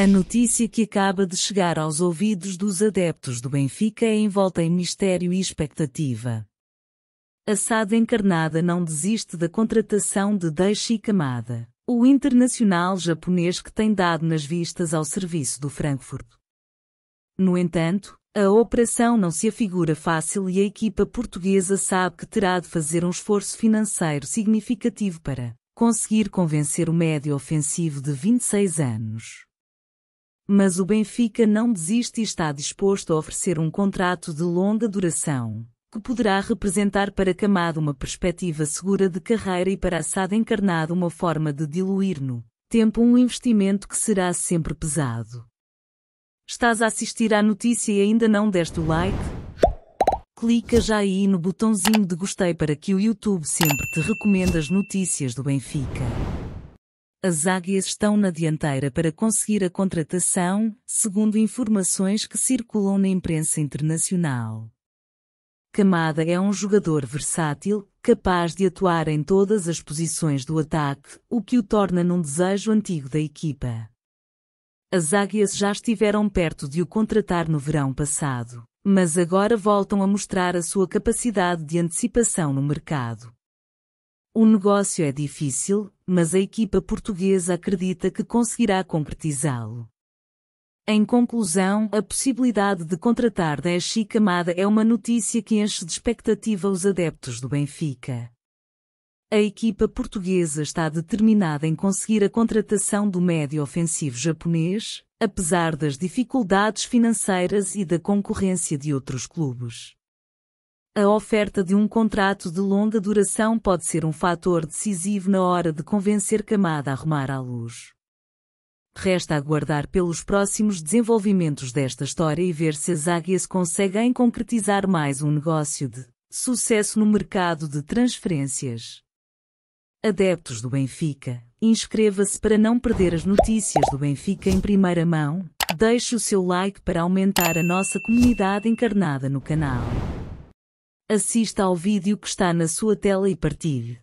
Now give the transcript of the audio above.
A notícia que acaba de chegar aos ouvidos dos adeptos do Benfica é envolta em mistério e expectativa. A SAD encarnada não desiste da contratação de Daichi Kamada, o internacional japonês que tem dado nas vistas ao serviço do Frankfurt. No entanto, a operação não se afigura fácil e a equipa portuguesa sabe que terá de fazer um esforço financeiro significativo para conseguir convencer o médio ofensivo de 26 anos mas o Benfica não desiste e está disposto a oferecer um contrato de longa duração, que poderá representar para Camado uma perspectiva segura de carreira e para Assad encarnado uma forma de diluir no tempo um investimento que será sempre pesado. Estás a assistir à notícia e ainda não deste o like? Clica já aí no botãozinho de gostei para que o YouTube sempre te recomenda as notícias do Benfica. As águias estão na dianteira para conseguir a contratação, segundo informações que circulam na imprensa internacional. Camada é um jogador versátil, capaz de atuar em todas as posições do ataque, o que o torna num desejo antigo da equipa. As águias já estiveram perto de o contratar no verão passado, mas agora voltam a mostrar a sua capacidade de antecipação no mercado. O negócio é difícil, mas a equipa portuguesa acredita que conseguirá concretizá-lo. Em conclusão, a possibilidade de contratar 10 Kamada é uma notícia que enche de expectativa os adeptos do Benfica. A equipa portuguesa está determinada em conseguir a contratação do médio ofensivo japonês, apesar das dificuldades financeiras e da concorrência de outros clubes. A oferta de um contrato de longa duração pode ser um fator decisivo na hora de convencer Camada a arrumar à luz. Resta aguardar pelos próximos desenvolvimentos desta história e ver se as águias conseguem concretizar mais um negócio de sucesso no mercado de transferências. Adeptos do Benfica, inscreva-se para não perder as notícias do Benfica em primeira mão. Deixe o seu like para aumentar a nossa comunidade encarnada no canal. Assista ao vídeo que está na sua tela e partilhe.